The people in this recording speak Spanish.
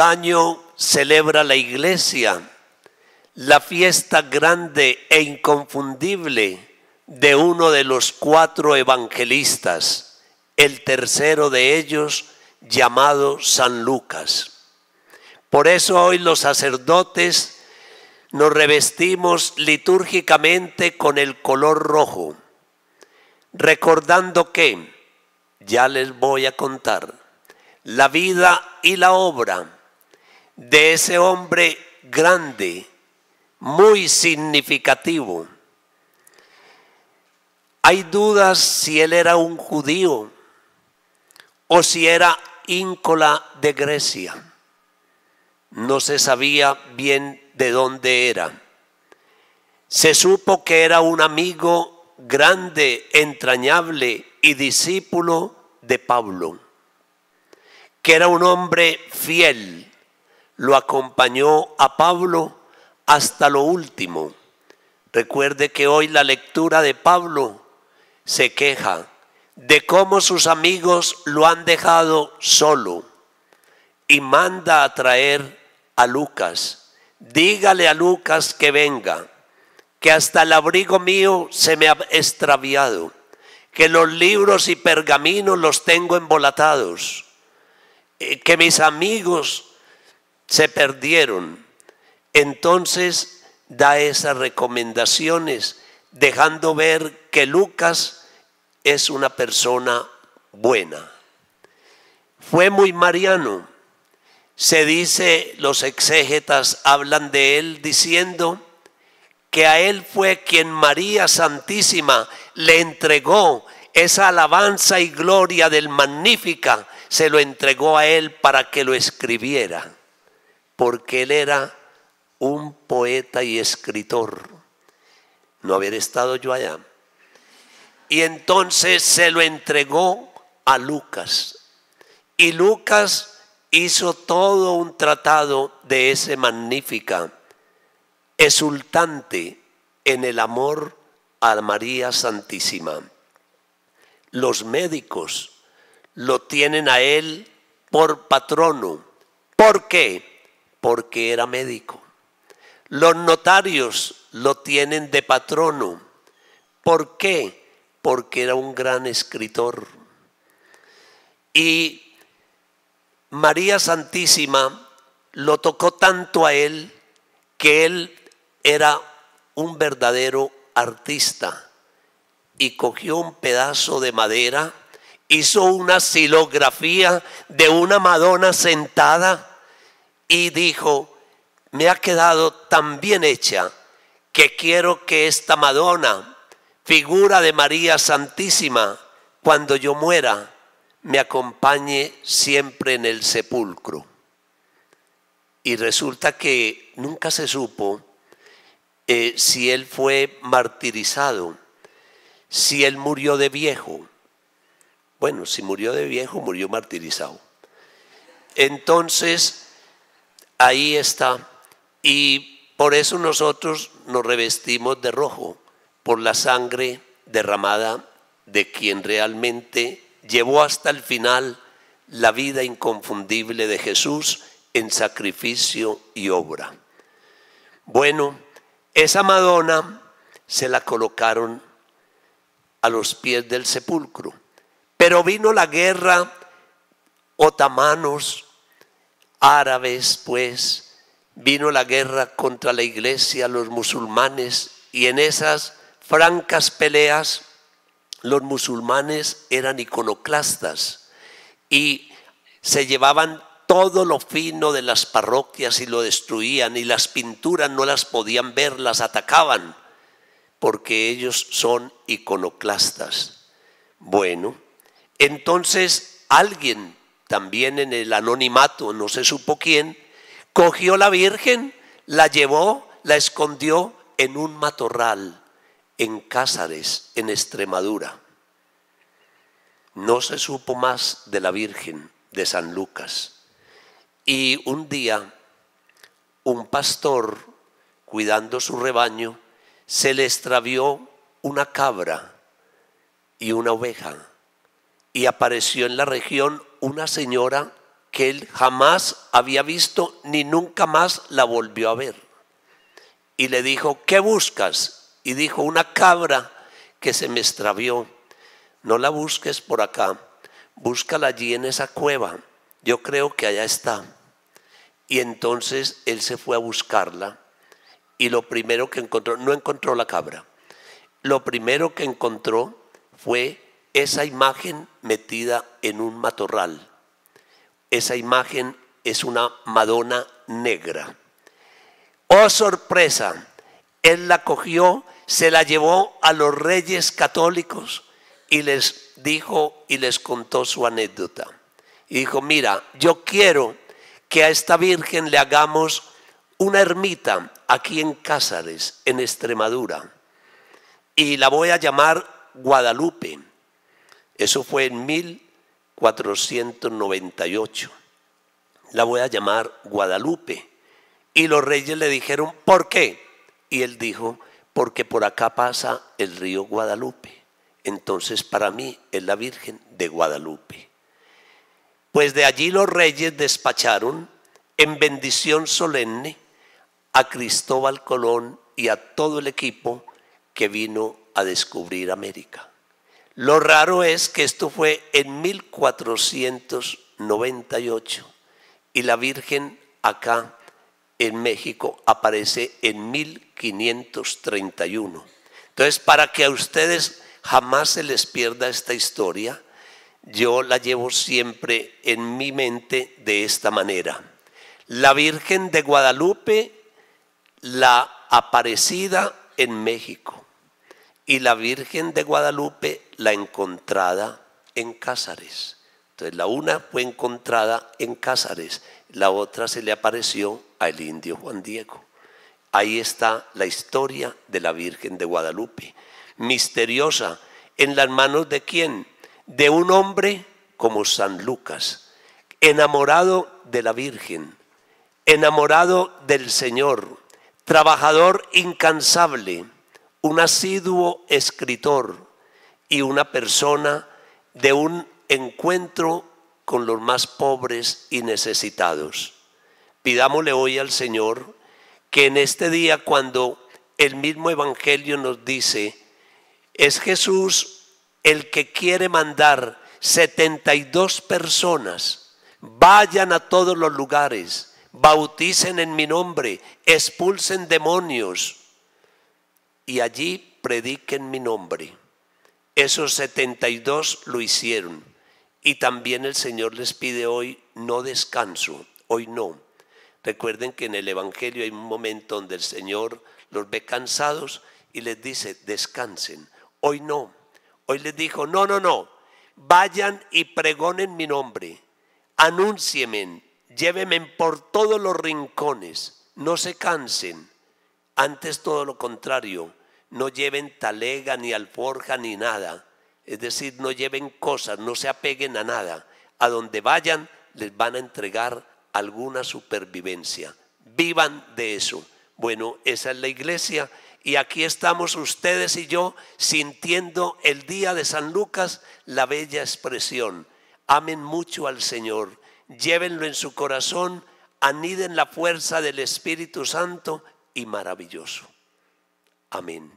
año celebra la iglesia la fiesta grande e inconfundible de uno de los cuatro evangelistas, el tercero de ellos llamado San Lucas. Por eso hoy los sacerdotes nos revestimos litúrgicamente con el color rojo, recordando que, ya les voy a contar, la vida y la obra de ese hombre grande, muy significativo. Hay dudas si él era un judío o si era íncola de Grecia. No se sabía bien de dónde era. Se supo que era un amigo grande, entrañable y discípulo de Pablo, que era un hombre fiel lo acompañó a Pablo hasta lo último. Recuerde que hoy la lectura de Pablo se queja de cómo sus amigos lo han dejado solo y manda a traer a Lucas. Dígale a Lucas que venga, que hasta el abrigo mío se me ha extraviado, que los libros y pergaminos los tengo embolatados, eh, que mis amigos se perdieron. Entonces da esas recomendaciones, dejando ver que Lucas es una persona buena. Fue muy mariano. Se dice, los exégetas hablan de él diciendo que a él fue quien María Santísima le entregó esa alabanza y gloria del Magnífica, se lo entregó a él para que lo escribiera porque él era un poeta y escritor. No haber estado yo allá. Y entonces se lo entregó a Lucas. Y Lucas hizo todo un tratado de ese magnífica, exultante en el amor a María Santísima. Los médicos lo tienen a él por patrono. ¿Por qué? porque era médico. Los notarios lo tienen de patrono. ¿Por qué? Porque era un gran escritor. Y María Santísima lo tocó tanto a él que él era un verdadero artista y cogió un pedazo de madera, hizo una silografía de una Madonna sentada y dijo, me ha quedado tan bien hecha que quiero que esta Madonna, figura de María Santísima, cuando yo muera, me acompañe siempre en el sepulcro. Y resulta que nunca se supo eh, si él fue martirizado, si él murió de viejo. Bueno, si murió de viejo, murió martirizado. Entonces, ahí está. Y por eso nosotros nos revestimos de rojo, por la sangre derramada de quien realmente llevó hasta el final la vida inconfundible de Jesús en sacrificio y obra. Bueno, esa Madonna se la colocaron a los pies del sepulcro, pero vino la guerra, otamanos, árabes, pues, vino la guerra contra la iglesia, los musulmanes, y en esas francas peleas los musulmanes eran iconoclastas y se llevaban todo lo fino de las parroquias y lo destruían y las pinturas no las podían ver, las atacaban, porque ellos son iconoclastas. Bueno, entonces alguien también en el anonimato, no se supo quién, cogió la Virgen, la llevó, la escondió en un matorral, en Cázares, en Extremadura. No se supo más de la Virgen de San Lucas. Y un día, un pastor, cuidando su rebaño, se le extravió una cabra y una oveja y apareció en la región una señora que él jamás había visto ni nunca más la volvió a ver. Y le dijo, ¿qué buscas? Y dijo, una cabra que se me extravió. No la busques por acá, búscala allí en esa cueva. Yo creo que allá está. Y entonces él se fue a buscarla y lo primero que encontró, no encontró la cabra, lo primero que encontró fue esa imagen metida en un matorral. Esa imagen es una Madonna negra. ¡Oh sorpresa! Él la cogió, se la llevó a los reyes católicos y les dijo y les contó su anécdota. Y dijo, mira, yo quiero que a esta Virgen le hagamos una ermita aquí en Cázares, en Extremadura, y la voy a llamar Guadalupe eso fue en 1498. La voy a llamar Guadalupe. Y los reyes le dijeron, ¿por qué? Y él dijo, porque por acá pasa el río Guadalupe. Entonces para mí es la Virgen de Guadalupe. Pues de allí los reyes despacharon en bendición solemne a Cristóbal Colón y a todo el equipo que vino a descubrir América. Lo raro es que esto fue en 1498 y la Virgen acá en México aparece en 1531. Entonces, para que a ustedes jamás se les pierda esta historia, yo la llevo siempre en mi mente de esta manera. La Virgen de Guadalupe, la aparecida en México y la Virgen de Guadalupe la encontrada en Cázares. Entonces la una fue encontrada en Cázares, la otra se le apareció al indio Juan Diego. Ahí está la historia de la Virgen de Guadalupe, misteriosa, en las manos de quién? De un hombre como San Lucas, enamorado de la Virgen, enamorado del Señor, trabajador incansable un asiduo escritor y una persona de un encuentro con los más pobres y necesitados. Pidámosle hoy al Señor que en este día cuando el mismo Evangelio nos dice, es Jesús el que quiere mandar 72 personas, vayan a todos los lugares, bauticen en mi nombre, expulsen demonios, y allí prediquen mi nombre. Esos 72 lo hicieron. Y también el Señor les pide hoy no descanso, hoy no. Recuerden que en el Evangelio hay un momento donde el Señor los ve cansados y les dice, descansen, hoy no. Hoy les dijo, no, no, no, vayan y pregonen mi nombre, anúncienme, llévenme por todos los rincones, no se cansen, antes todo lo contrario, no lleven talega ni alforja ni nada. Es decir, no lleven cosas, no se apeguen a nada. A donde vayan les van a entregar alguna supervivencia. Vivan de eso. Bueno, esa es la iglesia y aquí estamos ustedes y yo sintiendo el día de San Lucas la bella expresión. Amen mucho al Señor, llévenlo en su corazón, aniden la fuerza del Espíritu Santo y maravilloso. Amén.